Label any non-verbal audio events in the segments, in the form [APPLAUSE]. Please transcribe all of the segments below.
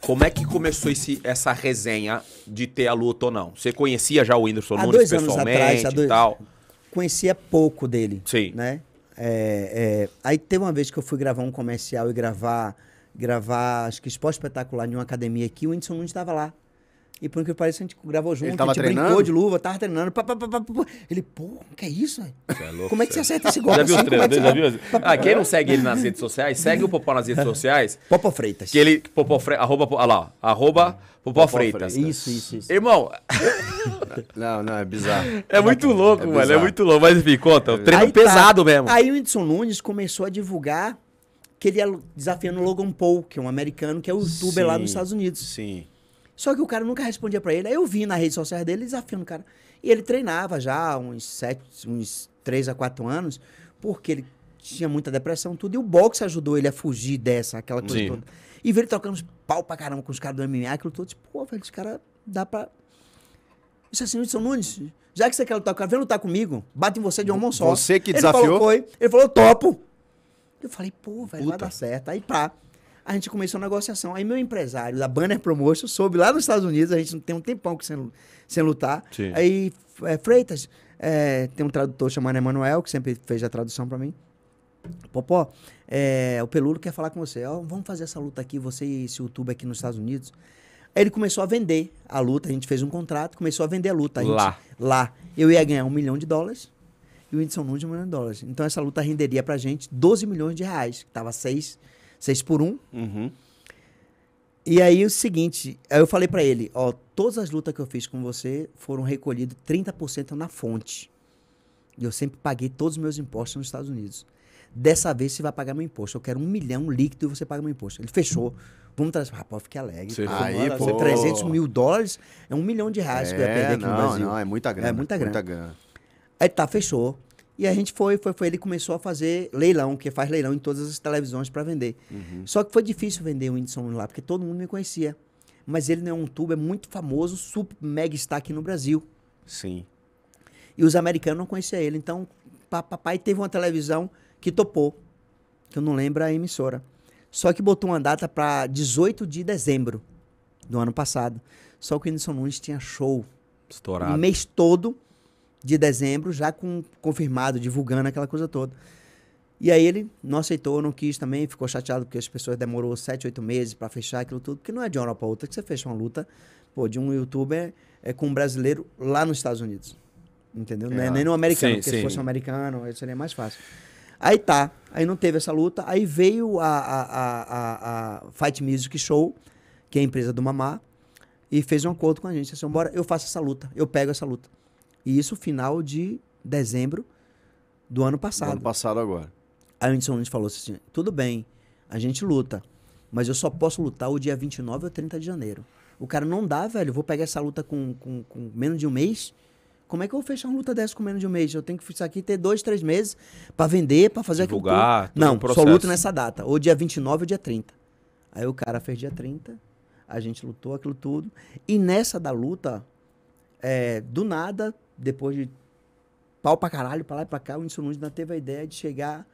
Como é que começou esse, essa resenha de ter a luta ou não? Você conhecia já o Whindersson há Nunes pessoalmente atrás, há dois, tal? Conhecia pouco dele. Sim. Né? É, é, aí teve uma vez que eu fui gravar um comercial e gravar, gravar acho que esporte espetacular em uma academia aqui, o Whindersson Nunes estava lá. E por que pareça, a gente gravou junto, ele tava a gente treinando? brincou de luva, tava treinando. Pá, pá, pá, pá, pá. Ele, pô, que é isso, É louco, Como é que você é acerta esse gol? Já assim? viu assim? os treinos? É já viu? Ah, quem não segue ele nas redes sociais, segue o Popó nas redes [LAUGHS] sociais. Popó Freitas. Que ele, Popó Freitas, arroba, olha ah lá, arroba Popó, Popó Freitas. Freitas. Isso, isso, isso. Irmão... [LAUGHS] não, não, é bizarro. É muito louco, é mano, é muito louco. Mas enfim, conta, treino aí, tá. pesado tá. mesmo. Aí o Edson Nunes começou a divulgar que ele ia é desafiando o Logan Paul, que é um americano, que é o youtuber sim, lá nos Estados Unidos. Sim. Só que o cara nunca respondia para ele. Aí eu vi na rede social dele desafiando o cara. E ele treinava já uns sete, uns três a quatro anos, porque ele tinha muita depressão, tudo. E o boxe ajudou ele a fugir dessa, aquela coisa Sim. toda. E ver ele trocando pau pra caramba com os caras do MMA, aquilo todo. Tipo, pô, velho, esse cara dá pra. Isso assim, Wilson Nunes, já que você quer lutar com o cara, vem lutar comigo. Bate em você de uma mão só. Você que ele desafiou? Falou, foi. Ele falou, topo. Eu falei, pô, velho, vai dar certo. Aí pá a gente começou a negociação. Aí meu empresário da Banner Promotion soube lá nos Estados Unidos, a gente não tem um tempão que sem, sem lutar. Sim. Aí é, Freitas, é, tem um tradutor chamado Emanuel, que sempre fez a tradução para mim. Popó, é, o Peludo quer falar com você. Ó, vamos fazer essa luta aqui, você e esse YouTube aqui nos Estados Unidos. Aí ele começou a vender a luta, a gente fez um contrato, começou a vender a luta. A gente, lá. Lá. Eu ia ganhar um milhão de dólares e o Whindersson Nunes um milhão de dólares. Então essa luta renderia pra gente 12 milhões de reais, que tava 6 6 por 1 uhum. E aí o seguinte, aí eu falei para ele, ó, todas as lutas que eu fiz com você foram recolhidas 30% na fonte. E eu sempre paguei todos os meus impostos nos Estados Unidos. Dessa vez você vai pagar meu imposto. Eu quero um milhão líquido e você paga meu imposto. Ele fechou. Vamos trazer. Rapaz, fiquei alegre. Você aí, manda, pô. 300 mil dólares é um milhão de reais é, que eu ia é, perder aqui não, no Brasil. Não, é muita é grana. É muita grana. Muita grana. Aí tá, fechou. E a gente foi, foi, foi. Ele começou a fazer leilão, que faz leilão em todas as televisões para vender. Uhum. Só que foi difícil vender o Whindersson Nunes lá, porque todo mundo me conhecia. Mas ele não é um tubo, é muito famoso, super mega está aqui no Brasil. Sim. E os americanos não conheciam ele. Então, papai teve uma televisão que topou, que eu não lembro a emissora. Só que botou uma data para 18 de dezembro do ano passado. Só que o Whindersson Nunes tinha show. Estourado. O mês todo de dezembro, já com confirmado, divulgando aquela coisa toda. E aí ele não aceitou, não quis também, ficou chateado porque as pessoas demorou sete, oito meses para fechar aquilo tudo, porque não é de uma hora para outra que você fecha uma luta pô, de um youtuber é, com um brasileiro lá nos Estados Unidos. Entendeu? É, é, nem no americano, sim, porque sim. se fosse um americano seria mais fácil. Aí tá, aí não teve essa luta, aí veio a, a, a, a Fight Music Show, que é a empresa do Mamá, e fez um acordo com a gente. Assim, bora, eu faço essa luta, eu pego essa luta. E isso final de dezembro do ano passado. Do ano passado agora. Aí o Whindersson Nunes falou assim, tudo bem, a gente luta, mas eu só posso lutar o dia 29 ou 30 de janeiro. O cara não dá, velho, vou pegar essa luta com, com, com menos de um mês... Como é que eu vou fechar uma luta dessa com menos de um mês? Eu tenho que ficar aqui ter dois, três meses para vender, para fazer Divulgar, aquilo. Divulgar. Não, um só luto nessa data. Ou dia 29 ou dia 30. Aí o cara fez dia 30, a gente lutou aquilo tudo. E nessa da luta, é, do nada, depois de pau pra caralho, pra lá e pra cá, o Whindersson Nunes não teve a ideia de chegar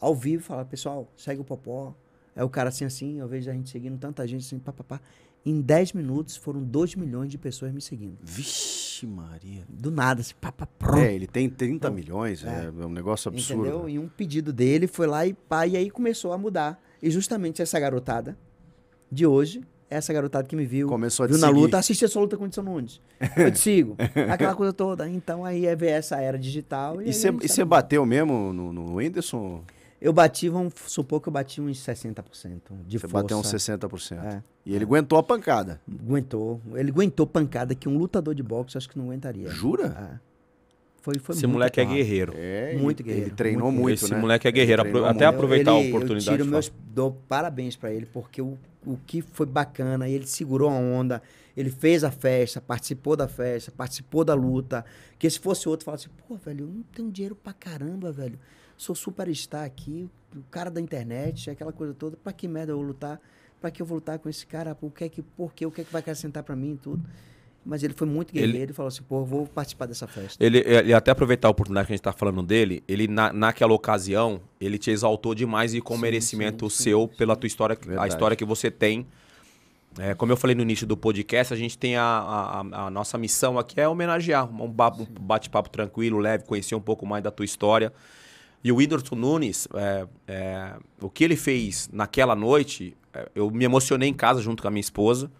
ao vivo e falar, pessoal, segue o Popó. É o cara assim, assim, eu vejo a gente seguindo tanta gente assim, papapá. Em 10 minutos foram 2 milhões de pessoas me seguindo. Vixe Maria. Do nada, assim, papapá. É, ele tem 30 então, milhões, é, é, é um negócio absurdo. Entendeu? Né? E um pedido dele foi lá e pá, e aí começou a mudar. E justamente essa garotada de hoje essa garotada que me viu, Começou a viu na luta assiste a sua luta com o Edson Nunes. Eu te sigo. [LAUGHS] Aquela coisa toda. Então aí é ver essa era digital. E você é bateu mesmo no, no Whindersson? Eu bati, vamos supor que eu bati uns 60% de Você força. bateu uns 60%. É, e ele é. aguentou a pancada. Aguentou. Ele aguentou pancada que um lutador de boxe acho que não aguentaria. Jura? É. Foi, foi Esse moleque claro. é guerreiro. É, muito ele, guerreiro. Ele treinou muito, muito Esse né? moleque é guerreiro. até aproveitar eu, ele, a oportunidade. Eu tiro meus, dou parabéns para ele, porque o o que foi bacana, ele segurou a onda, ele fez a festa, participou da festa, participou da luta. Que se fosse outro, falasse, pô, velho, eu não tenho dinheiro pra caramba, velho. Sou superstar aqui, o cara da internet, é aquela coisa toda, pra que merda eu vou lutar? Pra que eu vou lutar com esse cara? O que é que, por quê? O que é que vai acrescentar pra mim e tudo? Mas ele foi muito guerreiro ele... e falou assim, pô, vou participar dessa festa. Ele, é, ele até aproveitar a oportunidade que a gente está falando dele, ele na, naquela ocasião, ele te exaltou demais e com sim, merecimento sim, sim, seu pela tua história, Verdade. a história que você tem. É, como eu falei no início do podcast, a gente tem a, a, a nossa missão aqui é homenagear, um, um bate-papo tranquilo, leve, conhecer um pouco mais da tua história. E o Whindersson Nunes, é, é, o que ele fez naquela noite, é, eu me emocionei em casa junto com a minha esposa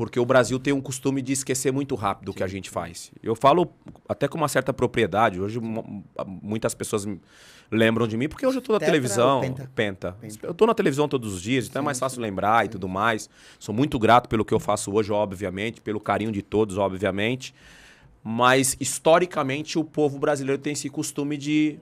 porque o Brasil tem um costume de esquecer muito rápido Sim. o que a gente faz. Eu falo até com uma certa propriedade. Hoje muitas pessoas lembram de mim porque hoje eu estou na Tetra televisão, penta? penta. penta. Eu estou na televisão todos os dias, então é Sim. é mais fácil lembrar Sim. e tudo mais. Sou muito grato pelo que eu faço hoje, obviamente, pelo carinho de todos, obviamente. Mas historicamente o povo brasileiro tem esse costume de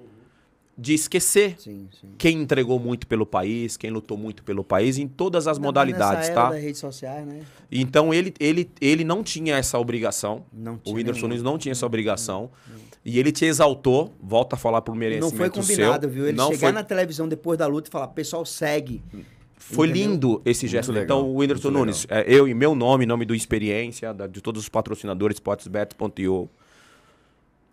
de esquecer sim, sim. quem entregou muito pelo país, quem lutou muito pelo país, em todas as não, modalidades, tá? redes sociais, né? Então ele, ele, ele não tinha essa obrigação. Não tinha o Whindersson Nunes não tinha essa obrigação. Não, não, e ele te exaltou, volta a falar pro merecimento seu. Não foi combinado, seu. viu? Ele não chegar foi... na televisão depois da luta e falar, pessoal, segue. Foi Entendeu? lindo esse gesto. Legal, então, o Whindersson Nunes, é, eu em meu nome, em nome do Experiência, da, de todos os patrocinadores, sportsbet.io,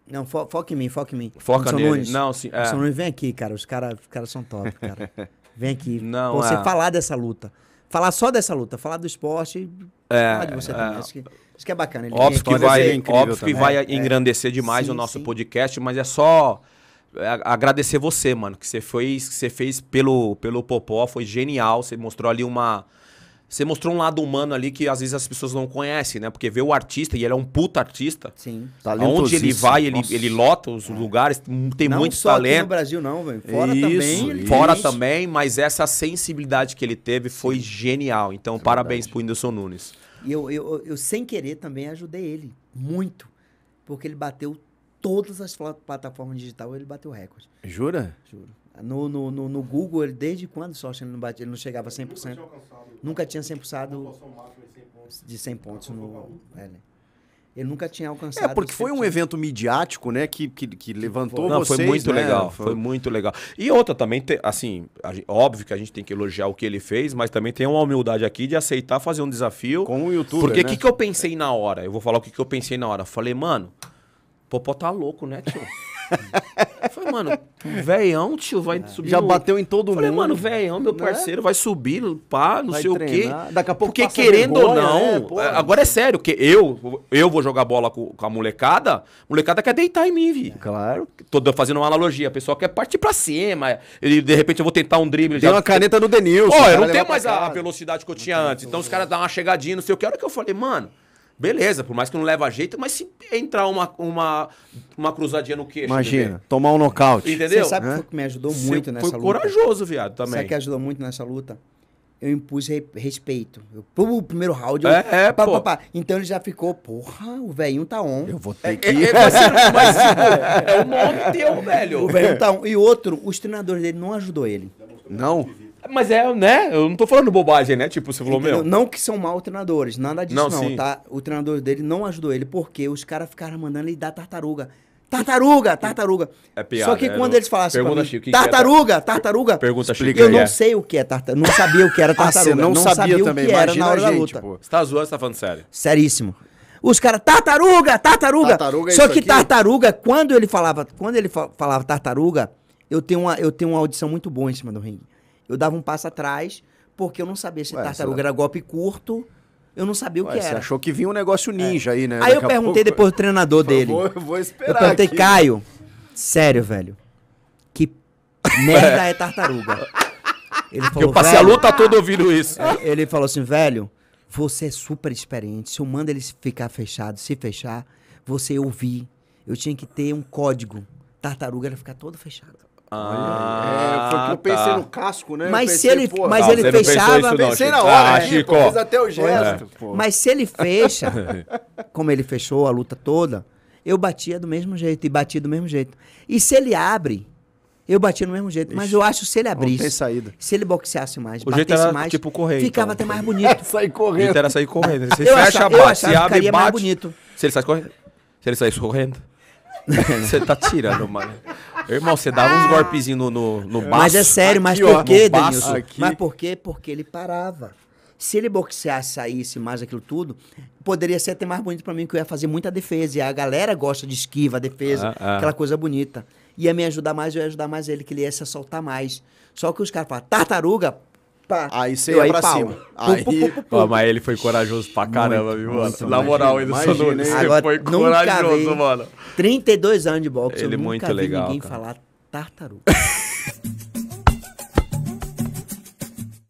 não, fo foca em mim, foca em mim. Foca Edson nele. Nunes. Não, sim. É. Nunes, vem aqui, cara. Os caras os cara são top, cara. [LAUGHS] Vem aqui. Não, Pô, é. Você falar dessa luta. Falar só dessa luta. Falar do esporte é, falar de você é. também. Acho que, acho que é bacana. Ele óbvio que é vai, é óbvio que vai é, engrandecer demais sim, o nosso sim. podcast, mas é só é, agradecer você, mano. Que você fez, que você fez pelo, pelo Popó. Foi genial. Você mostrou ali uma você mostrou um lado humano ali que às vezes as pessoas não conhecem, né? Porque vê o artista e ele é um puta artista. Sim. Tá Onde ele vai, ele, ele lota os é. lugares, tem não muito só talento. Aqui no Brasil não, velho. Fora isso, também. Isso. Fora também, mas essa sensibilidade que ele teve foi Sim. genial. Então, é parabéns verdade. pro Whindersson Nunes. E eu, eu, eu, sem querer, também ajudei ele. Muito. Porque ele bateu todas as plataformas digitais, ele bateu recorde. Jura? Juro. No, no, no, no Google, ele, desde quando só ele não, batia ele não chegava a 100%? Nunca tinha, alcançado, nunca tinha 100% de 100 pontos. no, Ele nunca tinha é, alcançado. É, porque foi um evento midiático, né, que, que, que levantou Não, vocês, foi muito né? legal, foi... foi... muito legal. E outra também, te, assim, óbvio que a gente tem que elogiar o que ele fez, mas também tem uma humildade aqui de aceitar fazer um desafio. Com o YouTube. Porque o né? que, que eu pensei na hora? Eu vou falar o que, que eu pensei na hora. Falei, mano, Popó tá louco, né, tio? [LAUGHS] Falei, mano, veião, tio, vai é. subir. Já no... bateu em todo Falei, mundo. Falei, mano, veião, meu né? parceiro, é? vai subir, pá, não vai sei treinar. o quê. Daqui a pouco Porque querendo ou não, né? é, pô, agora é sério, que eu, eu vou jogar bola com, com a molecada, a molecada quer deitar em mim, vi. É. Claro. Tô fazendo uma analogia, a pessoa quer partir pra cima, ele, de repente eu vou tentar um drible. Tem já... uma caneta no Denilson. Pô, eu não tenho mais a, velocidade que eu tinha antes, então os caras dão uma chegadinha, não sei o que. A hora que eu falei, mano... Beleza, por mais que não leva jeito, mas se entrar uma, uma, uma cruzadinha no queixo. Imagina, entendeu? tomar um nocaute. Entendeu? Você sabe o é? que me ajudou muito Cê nessa foi luta? Foi corajoso, viado, também. Sabe que ajudou muito nessa luta? Eu impus re respeito. Eu, o primeiro round. Eu, é, é pá, pá, pá, Então ele já ficou, porra, o velhinho tá on. Eu vou é, ter é, que. [LAUGHS] É, mas, mas, é, o nome teu, velho. O velhinho tá on. E outro, os treinadores dele não ajudou ele. Não? Mas é, né? Eu não tô falando bobagem, né? Tipo, você falou, Entendeu? meu. Não que são mal treinadores, nada disso, não, não tá? O treinador dele não ajudou ele, porque os caras ficaram mandando ele dar tartaruga. Tartaruga, tartaruga. É piada. Só que é, quando não... eles falassem Pergunta, mim, Chico, é tartaruga, tartaruga. Pergunta, Chico. Eu não sei o que é tartaruga. Não sabia o que era ah, tartaruga. ah, não, não, sabia, sabia também. o que era na hora gente, da luta. Pô. Você tá zoando, você tá falando sério? Seríssimo. Os caras, tartaruga, tartaruga. tartaruga é Só que aqui? tartaruga, quando ele falava, quando ele falava tartaruga, eu tenho, uma, eu tenho uma audição muito boa em cima do ringue. Eu dava um passo atrás, porque eu não sabia se Ué, tartaruga era golpe curto. Eu não sabia o Ué, que era. Você achou que vinha um negócio é. ninja é. aí, né? Aí Daqui eu perguntei pouco... depois do treinador dele. Eu vou, eu vou esperar. Eu perguntei, aqui. Caio, sério, velho. Que merda é, é tartaruga? Ele falou, eu passei a luta todo ouvindo isso. Ele falou assim, velho, você é super experiente. Se eu mando ele ficar fechado, se fechar, você ouvir. Eu tinha que ter um código. Tartaruga era ficar todo fechado. Ah, é, foi que eu pensei tá. no casco, né? Mas pensei, se ele, pô, mas não, ele fechava, não, pensei na hora, ah, né? Chico. Pô, até o gesto. É. Mas se ele fecha, [LAUGHS] como ele fechou a luta toda, eu batia do mesmo jeito e batia do mesmo jeito. E se ele abre, eu batia do mesmo jeito. mas eu acho que se ele abrisse, se ele boxeasse mais, o jeito era, mais, tipo correr, ficava então. até mais bonito. [LAUGHS] É, sair correndo. O jeito era sair correndo. Você [LAUGHS] eu fecha, achava, bate, eu se abre, bate. mais bonito. Se ele saísse correndo. Se ele saísse correndo. [LAUGHS] Você tá tirando, mano. Irmão, você dava uns ah. golpezinhos no, no, no Mas é sério, mas por quê, Denilson? Aqui. Mas por quê? Porque ele parava. Se ele boxeasse, saísse mais aquilo tudo, poderia ser até mais bonito para mim, que eu ia fazer muita defesa. E a galera gosta de esquiva, defesa, ah, ah. aquela coisa bonita. Ia me ajudar mais, eu ia ajudar mais ele, que ele ia se assaltar mais. Só que os caras falam, tartaruga, pá. Tá. Aí você ia aí, pra pau. cima. Aí... Pum, pum, pum, mas ele foi corajoso pra caramba, viu, mano? Muito, Na moral, ele Nunes, você foi corajoso, mano. 32 anos de boxe, ele eu nunca muito vi legal, vi ninguém cara. falar tartaruga. [LAUGHS]